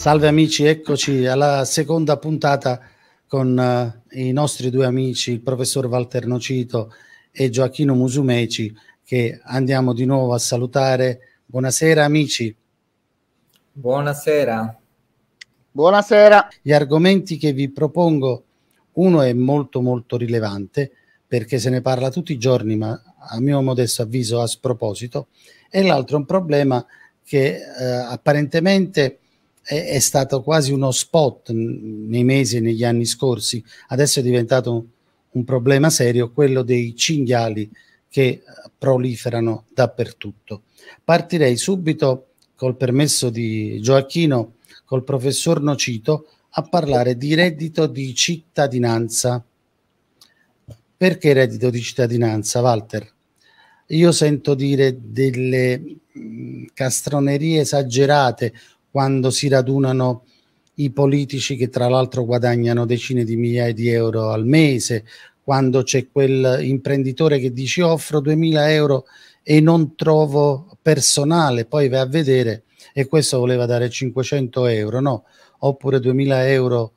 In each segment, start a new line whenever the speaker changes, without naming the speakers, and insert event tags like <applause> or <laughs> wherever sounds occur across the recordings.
Salve amici, eccoci alla seconda puntata con uh, i nostri due amici, il professor Walter Nocito e Gioacchino Musumeci, che andiamo di nuovo a salutare. Buonasera amici.
Buonasera.
Buonasera. Gli argomenti che vi propongo, uno è molto molto rilevante perché se ne parla tutti i giorni, ma a mio modesto avviso a sproposito, e l'altro è un problema che eh, apparentemente è, è stato quasi uno spot nei mesi e negli anni scorsi, adesso è diventato un problema serio, quello dei cinghiali che proliferano dappertutto. Partirei subito, col permesso di Gioacchino, col professor Nocito, a parlare di reddito di cittadinanza. Perché reddito di cittadinanza, Walter? Io sento dire delle castronerie esagerate, quando si radunano i politici che tra l'altro guadagnano decine di migliaia di euro al mese, quando c'è quel imprenditore che dice offro 2000 euro e non trovo personale, poi va a vedere e questo voleva dare 500 euro, no? Oppure 2000 euro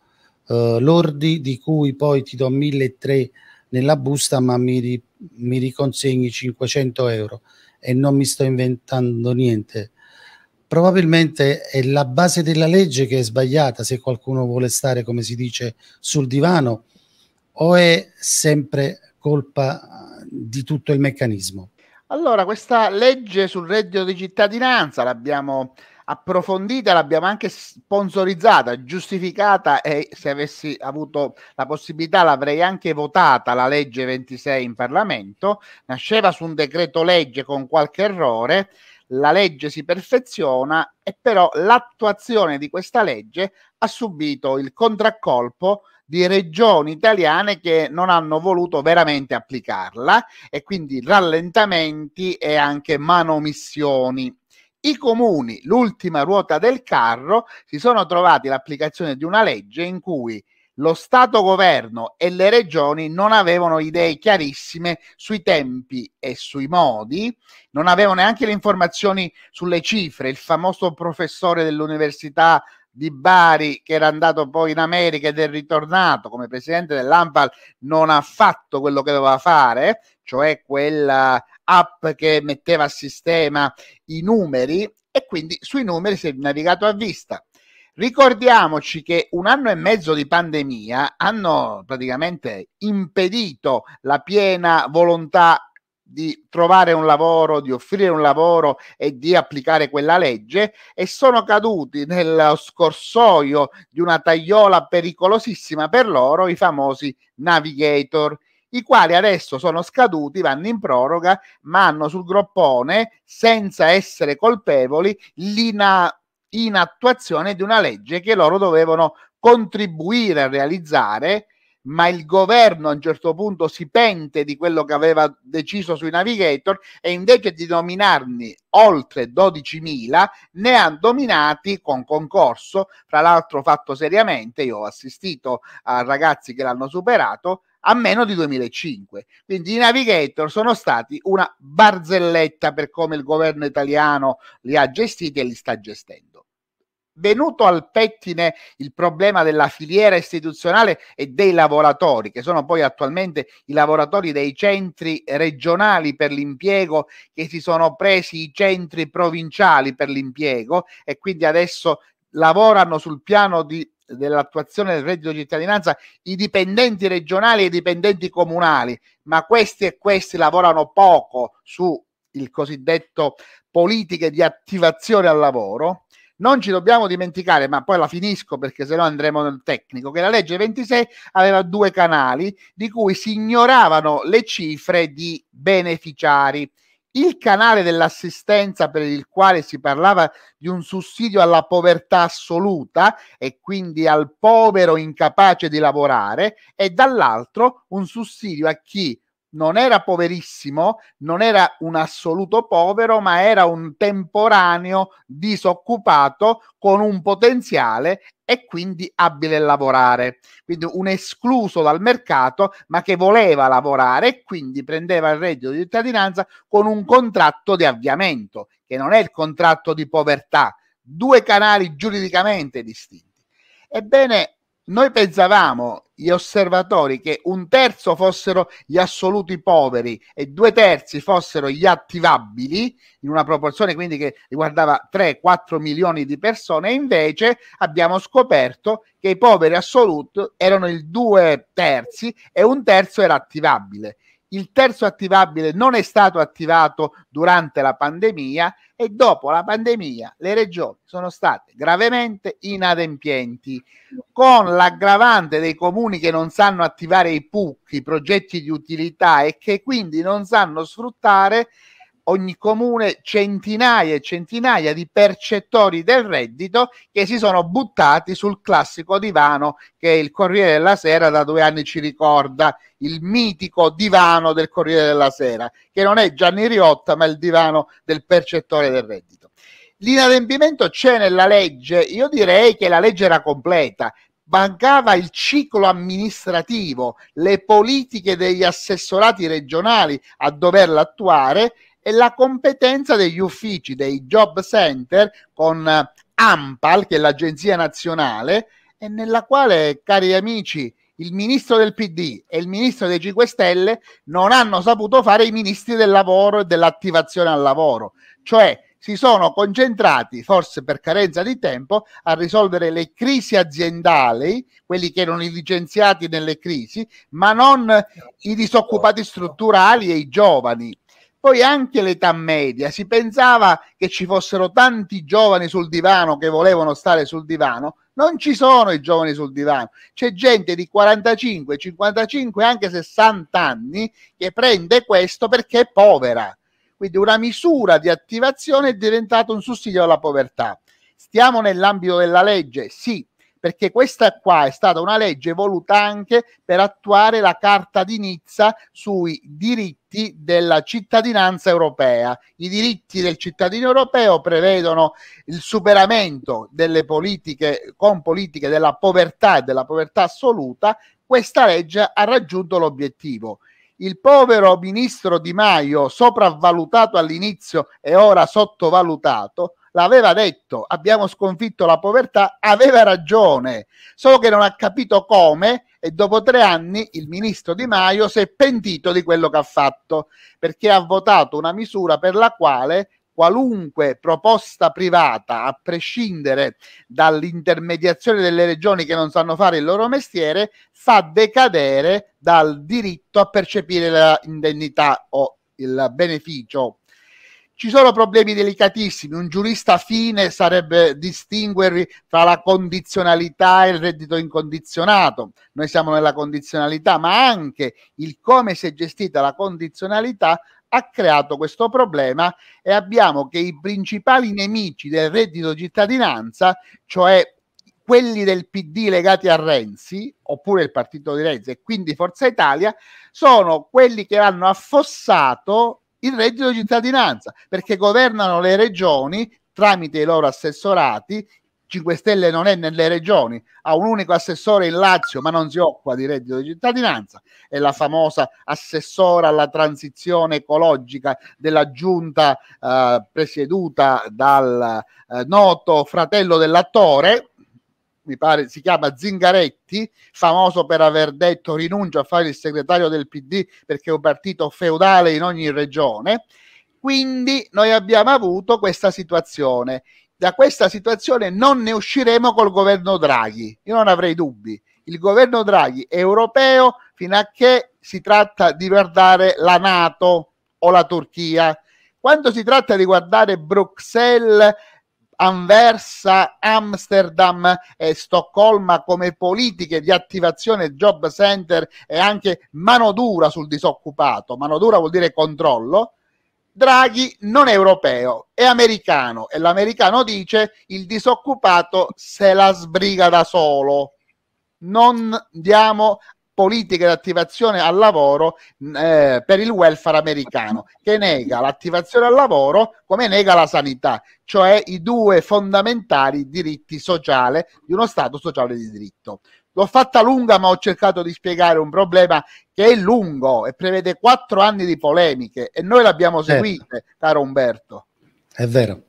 eh, lordi di cui poi ti do 1300 nella busta ma mi, ri mi riconsegni 500 euro e non mi sto inventando niente probabilmente è la base della legge che è sbagliata se qualcuno vuole stare, come si dice, sul divano o è sempre colpa di tutto il meccanismo?
Allora, questa legge sul reddito di cittadinanza l'abbiamo approfondita, l'abbiamo anche sponsorizzata, giustificata e se avessi avuto la possibilità l'avrei anche votata la legge 26 in Parlamento, nasceva su un decreto legge con qualche errore la legge si perfeziona e però l'attuazione di questa legge ha subito il contraccolpo di regioni italiane che non hanno voluto veramente applicarla e quindi rallentamenti e anche manomissioni. I comuni, l'ultima ruota del carro, si sono trovati l'applicazione di una legge in cui lo Stato-governo e le regioni non avevano idee chiarissime sui tempi e sui modi, non avevano neanche le informazioni sulle cifre. Il famoso professore dell'Università di Bari, che era andato poi in America ed è ritornato come presidente dell'AMPAL, non ha fatto quello che doveva fare, cioè quella app che metteva a sistema i numeri e quindi sui numeri si è navigato a vista Ricordiamoci che un anno e mezzo di pandemia hanno praticamente impedito la piena volontà di trovare un lavoro, di offrire un lavoro e di applicare quella legge e sono caduti nel scorsoio di una tagliola pericolosissima per loro i famosi navigator, i quali adesso sono scaduti, vanno in proroga, ma hanno sul groppone, senza essere colpevoli, l'ina in attuazione di una legge che loro dovevano contribuire a realizzare, ma il governo a un certo punto si pente di quello che aveva deciso sui navigator e invece di nominarne oltre 12.000 ne ha nominati con concorso, tra l'altro fatto seriamente, io ho assistito a ragazzi che l'hanno superato a meno di 2005. Quindi i navigator sono stati una barzelletta per come il governo italiano li ha gestiti e li sta gestendo venuto al pettine il problema della filiera istituzionale e dei lavoratori, che sono poi attualmente i lavoratori dei centri regionali per l'impiego, che si sono presi i centri provinciali per l'impiego e quindi adesso lavorano sul piano di dell'attuazione del reddito di cittadinanza i dipendenti regionali e i dipendenti comunali, ma questi e questi lavorano poco su il cosiddetto politiche di attivazione al lavoro non ci dobbiamo dimenticare, ma poi la finisco perché sennò andremo nel tecnico, che la legge 26 aveva due canali di cui si ignoravano le cifre di beneficiari. Il canale dell'assistenza per il quale si parlava di un sussidio alla povertà assoluta e quindi al povero incapace di lavorare e dall'altro un sussidio a chi non era poverissimo, non era un assoluto povero, ma era un temporaneo disoccupato con un potenziale e quindi abile a lavorare. Quindi un escluso dal mercato, ma che voleva lavorare e quindi prendeva il reddito di cittadinanza con un contratto di avviamento, che non è il contratto di povertà, due canali giuridicamente distinti. Ebbene, noi pensavamo, gli osservatori, che un terzo fossero gli assoluti poveri e due terzi fossero gli attivabili, in una proporzione quindi che riguardava 3-4 milioni di persone, invece abbiamo scoperto che i poveri assoluti erano il due terzi e un terzo era attivabile il terzo attivabile non è stato attivato durante la pandemia e dopo la pandemia le regioni sono state gravemente inadempienti, con l'aggravante dei comuni che non sanno attivare i PUC, i progetti di utilità e che quindi non sanno sfruttare ogni comune centinaia e centinaia di percettori del reddito che si sono buttati sul classico divano che il Corriere della Sera da due anni ci ricorda, il mitico divano del Corriere della Sera, che non è Gianni Riotta ma il divano del percettore del reddito. L'inadempimento c'è nella legge, io direi che la legge era completa, mancava il ciclo amministrativo, le politiche degli assessorati regionali a doverla attuare e la competenza degli uffici dei job center con eh, AMPAL, che è l'agenzia nazionale, e nella quale, cari amici, il ministro del PD e il ministro dei 5 Stelle non hanno saputo fare i ministri del lavoro e dell'attivazione al lavoro, cioè si sono concentrati, forse per carenza di tempo, a risolvere le crisi aziendali, quelli che erano i licenziati nelle crisi, ma non i disoccupati strutturali e i giovani. Poi anche l'età media, si pensava che ci fossero tanti giovani sul divano che volevano stare sul divano, non ci sono i giovani sul divano, c'è gente di 45, 55, anche 60 anni che prende questo perché è povera. Quindi una misura di attivazione è diventata un sussidio alla povertà. Stiamo nell'ambito della legge, sì, perché questa qua è stata una legge voluta anche per attuare la Carta di Nizza sui diritti diritti della cittadinanza europea. I diritti del cittadino europeo prevedono il superamento delle politiche con politiche della povertà e della povertà assoluta. Questa legge ha raggiunto l'obiettivo il povero ministro Di Maio, sopravvalutato all'inizio e ora sottovalutato, l'aveva detto, abbiamo sconfitto la povertà, aveva ragione, solo che non ha capito come e dopo tre anni il ministro Di Maio si è pentito di quello che ha fatto, perché ha votato una misura per la quale qualunque proposta privata, a prescindere dall'intermediazione delle regioni che non sanno fare il loro mestiere, fa decadere dal diritto a percepire l'indennità o il beneficio ci sono problemi delicatissimi, un giurista fine sarebbe distinguerli tra la condizionalità e il reddito incondizionato, noi siamo nella condizionalità, ma anche il come si è gestita la condizionalità ha creato questo problema e abbiamo che i principali nemici del reddito cittadinanza, cioè quelli del PD legati a Renzi, oppure il partito di Renzi e quindi Forza Italia, sono quelli che hanno affossato il reddito di cittadinanza, perché governano le regioni tramite i loro assessorati. 5 Stelle non è nelle regioni, ha un unico assessore in Lazio, ma non si occupa di reddito di cittadinanza, è la famosa assessora alla transizione ecologica della giunta eh, presieduta dal eh, noto fratello dell'attore, mi pare si chiama Zingaretti, famoso per aver detto rinuncio a fare il segretario del PD perché è un partito feudale in ogni regione. Quindi noi abbiamo avuto questa situazione. Da questa situazione non ne usciremo col governo Draghi, io non avrei dubbi. Il governo Draghi è europeo fino a che si tratta di guardare la Nato o la Turchia. Quando si tratta di guardare Bruxelles Anversa, Amsterdam e Stoccolma come politiche di attivazione job center e anche mano dura sul disoccupato. Mano dura vuol dire controllo. Draghi non è europeo, è americano e l'americano dice il disoccupato se la sbriga da solo. Non diamo politiche di attivazione al lavoro eh, per il welfare americano, che nega l'attivazione al lavoro come nega la sanità, cioè i due fondamentali diritti sociali di uno Stato sociale di diritto. L'ho fatta lunga, ma ho cercato di spiegare un problema che è lungo e prevede quattro anni di polemiche e noi l'abbiamo certo. seguite, certo. caro Umberto.
È vero.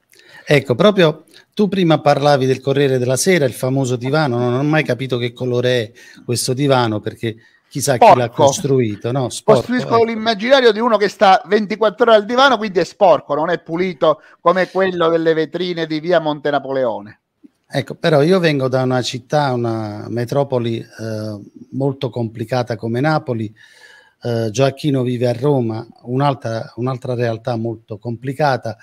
Ecco, proprio tu prima parlavi del Corriere della Sera, il famoso divano, non ho mai capito che colore è questo divano perché chissà sporco. chi l'ha costruito. No, sporco, Costruisco ecco.
l'immaginario di uno che sta 24 ore al divano, quindi è sporco, non è pulito come quello delle vetrine di via Monte Napoleone.
Ecco, però io vengo da una città, una metropoli eh, molto complicata come Napoli, eh, Gioacchino vive a Roma, un'altra, un'altra realtà molto complicata.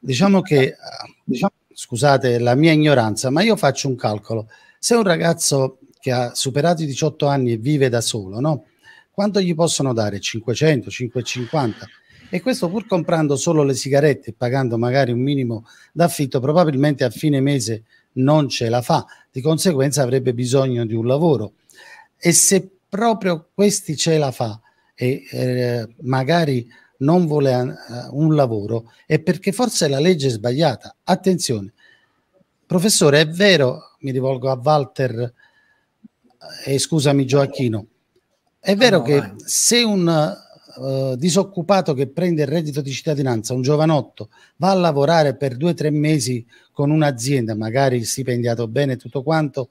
Diciamo che, eh, diciamo, scusate la mia ignoranza, ma io faccio un calcolo. Se un ragazzo che ha superato i 18 anni e vive da solo, no? quanto gli possono dare? 500, 550? E questo pur comprando solo le sigarette e pagando magari un minimo d'affitto, probabilmente a fine mese non ce la fa, di conseguenza avrebbe bisogno di un lavoro. E se proprio questi ce la fa, e eh, magari non vuole eh, un lavoro è perché forse la legge è sbagliata. Attenzione, professore, è vero, mi rivolgo a Walter eh, e scusami Gioacchino, è vero no, che vai. se un uh, disoccupato che prende il reddito di cittadinanza, un giovanotto, va a lavorare per due o tre mesi con un'azienda, magari stipendiato bene tutto quanto,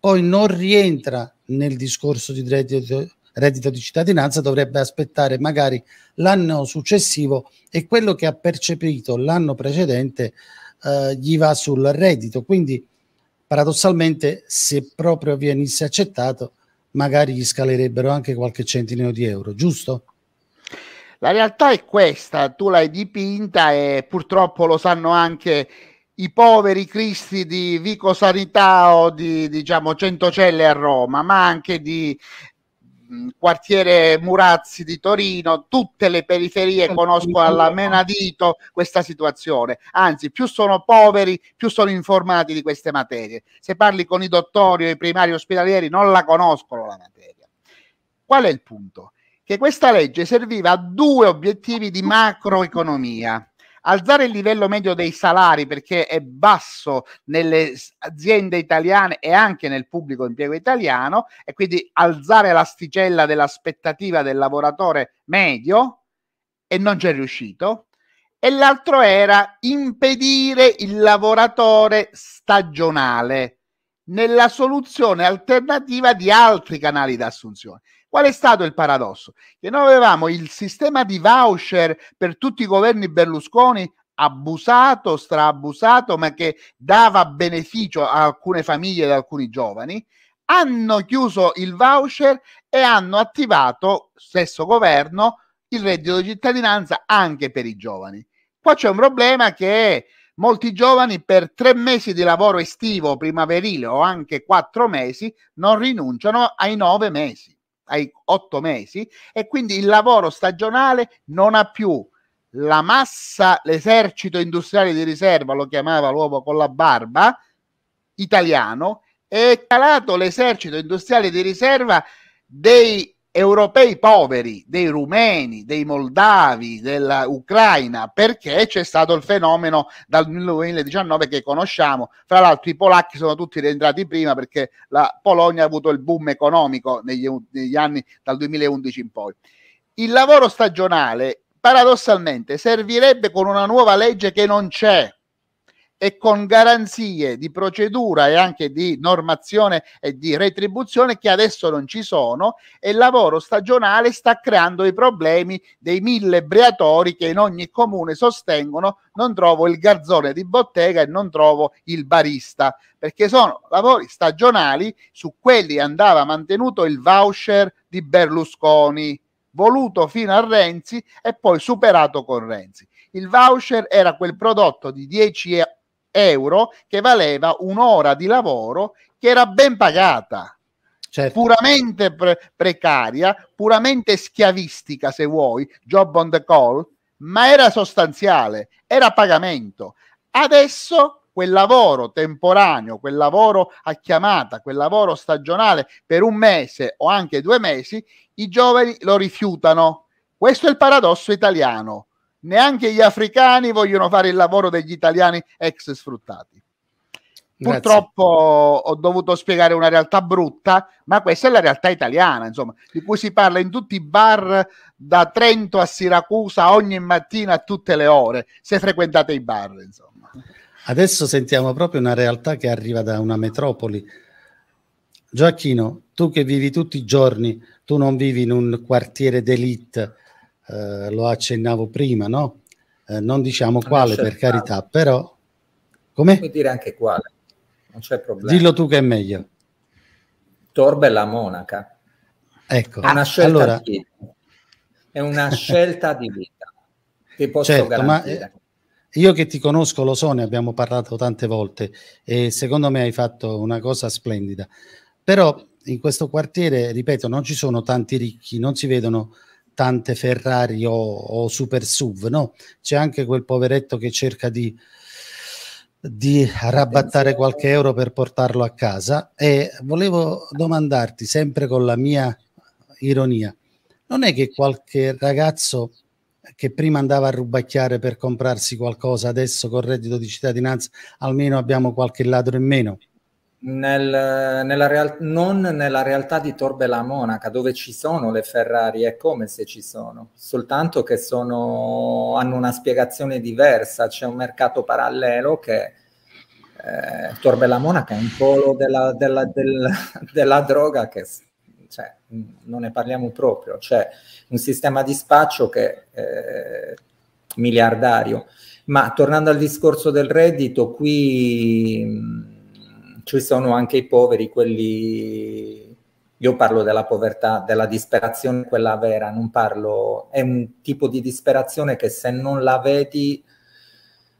poi non rientra nel discorso di reddito reddito di cittadinanza dovrebbe aspettare magari l'anno successivo e quello che ha percepito l'anno precedente eh, gli va sul reddito. Quindi paradossalmente se proprio venisse accettato magari gli scalerebbero anche qualche centinaio di euro, giusto?
La realtà è questa, tu l'hai dipinta e purtroppo lo sanno anche i poveri cristi di Vico Sanità o di diciamo, Centocelle a Roma, ma anche di Mm, quartiere Murazzi di Torino, tutte le periferie conoscono alla menadito questa situazione. Anzi, più sono poveri, più sono informati di queste materie. Se parli con i dottori o i primari ospedalieri, non la conoscono la materia. Qual è il punto? Che questa legge serviva a due obiettivi di macroeconomia alzare il livello medio dei salari perché è basso nelle aziende italiane e anche nel pubblico impiego italiano e quindi alzare l'asticella dell'aspettativa del lavoratore medio e non c'è riuscito e l'altro era impedire il lavoratore stagionale nella soluzione alternativa di altri canali d'assunzione. Qual è stato il paradosso? Che noi avevamo il sistema di voucher per tutti i governi Berlusconi abusato, straabusato, ma che dava beneficio a alcune famiglie e ad alcuni giovani, hanno chiuso il voucher e hanno attivato, stesso governo, il reddito di cittadinanza anche per i giovani. Qua c'è un problema che è, Molti giovani per tre mesi di lavoro estivo, primaverile o anche quattro mesi non rinunciano ai nove mesi, ai otto mesi e quindi il lavoro stagionale non ha più la massa, l'esercito industriale di riserva, lo chiamava l'uomo con la barba, italiano, è calato l'esercito industriale di riserva dei europei poveri, dei rumeni, dei moldavi, dell'Ucraina, perché c'è stato il fenomeno dal 2019 che conosciamo. Fra l'altro i polacchi sono tutti rientrati prima perché la Polonia ha avuto il boom economico negli, negli anni dal 2011 in poi. Il lavoro stagionale paradossalmente servirebbe con una nuova legge che non c'è e con garanzie di procedura e anche di normazione e di retribuzione che adesso non ci sono e il lavoro stagionale sta creando i problemi dei mille breatori che in ogni comune sostengono non trovo il garzone di bottega e non trovo il barista perché sono lavori stagionali su quelli andava mantenuto il voucher di Berlusconi voluto fino a Renzi e poi superato con Renzi. Il voucher era quel prodotto di 10 euro euro che valeva un'ora di lavoro che era ben pagata. Certo. puramente pre- precaria, puramente schiavistica se vuoi, job on the call, ma era sostanziale, era pagamento. Adesso quel lavoro temporaneo, quel lavoro a chiamata, quel lavoro stagionale per un mese o anche due mesi, i giovani lo rifiutano. Questo è il paradosso italiano neanche gli africani vogliono fare il lavoro degli italiani ex sfruttati. Grazie. Purtroppo ho dovuto spiegare una realtà brutta, ma questa è la realtà italiana, insomma, di cui si parla in tutti i bar da Trento a Siracusa ogni mattina a tutte le ore, se frequentate i bar, insomma.
Adesso sentiamo proprio una realtà che arriva da una metropoli. Gioacchino, tu che vivi tutti i giorni, tu non vivi in un quartiere d'elite, eh, lo accennavo prima, no? Eh, non diciamo quale per certo. carità, però... Come? Puoi dire anche quale, non c'è problema. Dillo tu che è meglio. Torbella monaca. Ecco, è una scelta allora... di vita.
È una scelta di vita, ti posso certo, garantire. Ma, eh,
io che ti conosco lo so, ne abbiamo parlato tante volte e secondo me hai fatto una cosa splendida. Però in questo quartiere, ripeto, non ci sono tanti ricchi, non si vedono tante Ferrari o, o Super SUV, no? C'è anche quel poveretto che cerca di, di arrabattare qualche euro per portarlo a casa e volevo domandarti, sempre con la mia ironia, non è che qualche ragazzo che prima andava a rubacchiare per comprarsi qualcosa, adesso con reddito di cittadinanza almeno abbiamo qualche ladro in meno?
nel, nella real, non nella realtà di Torbella Monaca, dove ci sono le Ferrari, è come se ci sono, soltanto che sono, hanno una spiegazione diversa, c'è un mercato parallelo che... Eh, Torbella Monaca è un polo della, della, della, <laughs> della droga che cioè, non ne parliamo proprio, c'è un sistema di spaccio che è eh, miliardario. Ma tornando al discorso del reddito, qui ci sono anche i poveri, quelli, io parlo della povertà, della disperazione, quella vera, non parlo, è un tipo di disperazione che se non la vedi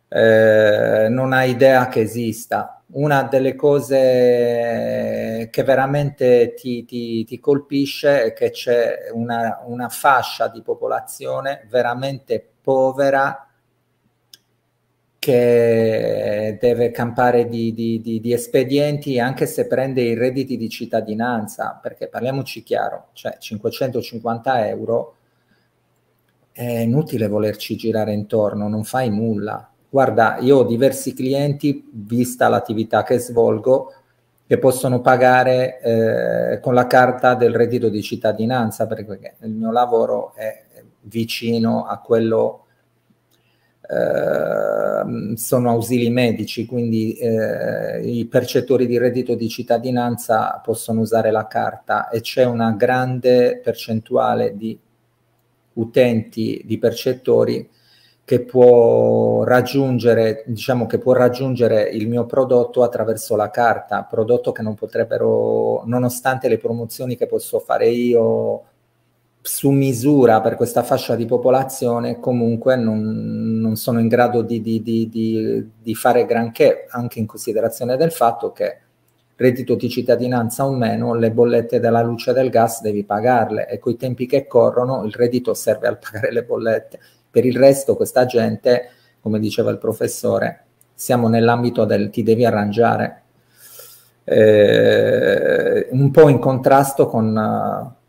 eh, non hai idea che esista. Una delle cose che veramente ti, ti, ti colpisce è che c'è una, una fascia di popolazione veramente povera che deve campare di, di, di, di, espedienti anche se prende i redditi di cittadinanza, perché parliamoci chiaro, cioè 550 euro è inutile volerci girare intorno, non fai nulla. Guarda, io ho diversi clienti, vista l'attività che svolgo, che possono pagare eh, con la carta del reddito di cittadinanza, perché il mio lavoro è vicino a quello Ehm, sono ausili medici, quindi eh, i percettori di reddito di cittadinanza possono usare la carta e c'è una grande percentuale di utenti, di percettori che può raggiungere, diciamo che può raggiungere il mio prodotto attraverso la carta, prodotto che non potrebbero, nonostante le promozioni che posso fare io su misura per questa fascia di popolazione comunque non, non sono in grado di, di, di, di, fare granché, anche in considerazione del fatto che reddito di cittadinanza o meno, le bollette della luce e del gas devi pagarle e coi tempi che corrono il reddito serve al <laughs> pagare le bollette. Per il resto questa gente, come diceva il professore, siamo nell'ambito del ti devi arrangiare, eh, un po' in contrasto con... Uh,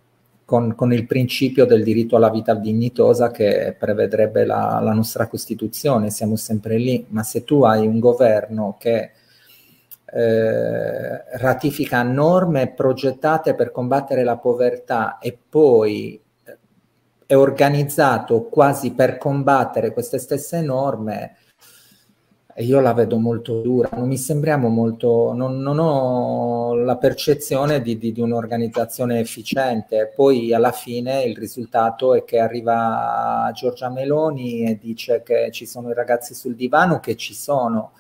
con, con, il principio del diritto alla vita dignitosa che prevedrebbe la, la, nostra Costituzione, siamo sempre lì, ma se tu hai un governo che eh, ratifica norme progettate per combattere la povertà e poi eh, è organizzato quasi per combattere queste stesse norme, io la vedo molto dura, non mi sembriamo molto, non, non ho la percezione di, di, di, un'organizzazione efficiente. Poi alla fine il risultato è che arriva Giorgia Meloni e dice che ci sono i ragazzi sul divano, che ci sono,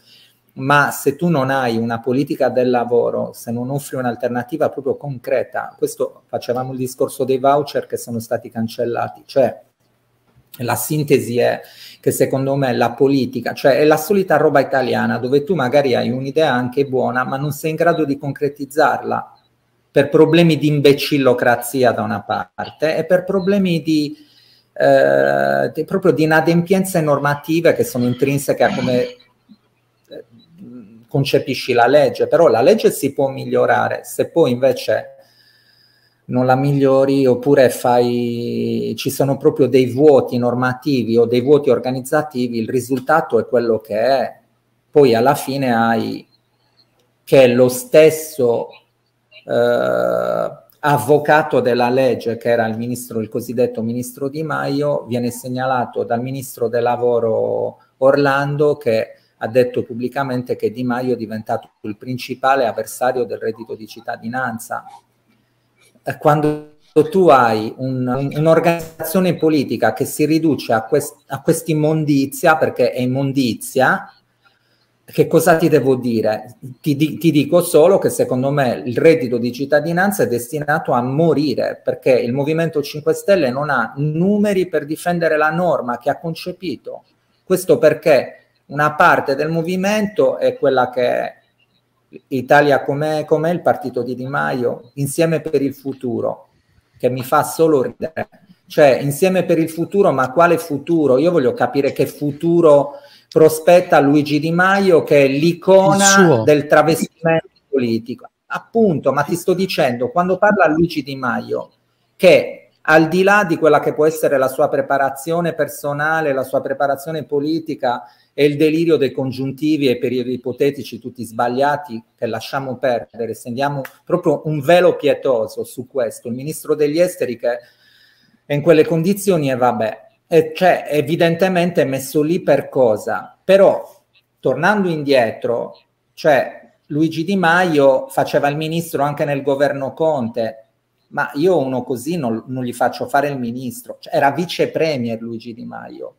ma se tu non hai una politica del lavoro, se non offri un'alternativa proprio concreta, questo facevamo il discorso dei voucher che sono stati cancellati, cioè la sintesi è che secondo me la politica, cioè è la solita roba italiana dove tu magari hai un'idea anche buona, ma non sei in grado di concretizzarla per problemi di imbecillocrazia da una parte e per problemi di, eh, di proprio di inadempienze normative che sono intrinseche a come eh, concepisci la legge, però la legge si può migliorare se poi invece non la migliori oppure fai, ci sono proprio dei vuoti normativi o dei vuoti organizzativi, il risultato è quello che è. Poi alla fine hai che lo stesso eh, avvocato della legge, che era il, ministro, il cosiddetto ministro Di Maio, viene segnalato dal ministro del lavoro Orlando che ha detto pubblicamente che Di Maio è diventato il principale avversario del reddito di cittadinanza eh, quando tu hai un, un'organizzazione politica che si riduce a, quest, a quest'immondizia, perché è immondizia, che cosa ti devo dire? Ti, di, ti, dico solo che secondo me il reddito di cittadinanza è destinato a morire perché il Movimento 5 Stelle non ha numeri per difendere la norma che ha concepito. Questo perché una parte del movimento è quella che Italia com'è, com'è il partito di Di Maio, insieme per il futuro, che mi fa solo ridere. Cioè, insieme per il futuro, ma quale futuro? Io voglio capire che futuro prospetta Luigi Di Maio, che è l'icona del travestimento politico. Appunto, ma ti sto dicendo, quando parla Luigi Di Maio, che al di là di quella che può essere la sua preparazione personale, la sua preparazione politica e il delirio dei congiuntivi e periodi ipotetici tutti sbagliati che lasciamo perdere, stendiamo proprio un velo pietoso su questo. Il ministro degli esteri che è in quelle condizioni e vabbè, e cioè evidentemente è messo lì per cosa, però tornando indietro, cioè Luigi Di Maio faceva il ministro anche nel governo Conte, ma io uno così non, non gli faccio fare il ministro. Cioè, era vice premier Luigi Di Maio,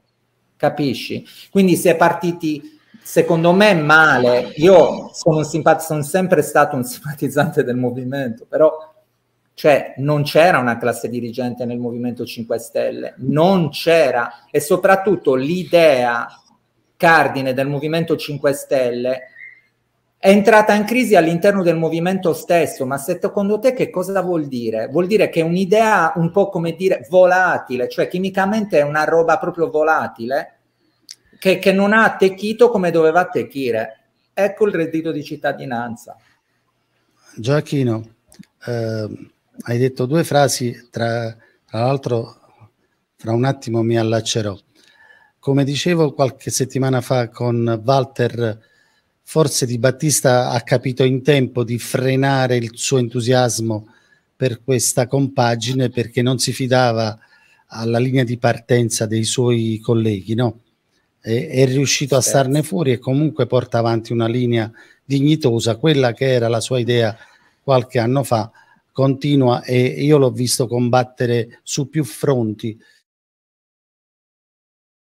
capisci? Quindi si è partiti, secondo me, male. Io sono, simpat- sono sempre stato un simpatizzante del movimento, però cioè non c'era una classe dirigente nel Movimento 5 Stelle, non c'era e soprattutto l'idea cardine del Movimento 5 Stelle è entrata in crisi all'interno del movimento stesso, ma secondo te che cosa vuol dire? Vuol dire che un'idea un po' come dire volatile, cioè chimicamente è una roba proprio volatile che, che non ha attecchito come doveva attecchire. Ecco il reddito di cittadinanza.
Gioacchino, eh, hai detto due frasi, tra, tra l'altro fra un attimo mi allaccerò. Come dicevo qualche settimana fa con Walter forse Di Battista ha capito in tempo di frenare il suo entusiasmo per questa compagine perché non si fidava alla linea di partenza dei suoi colleghi, no? E, è riuscito a starne fuori e comunque porta avanti una linea dignitosa, quella che era la sua idea qualche anno fa, continua e io l'ho visto combattere su più fronti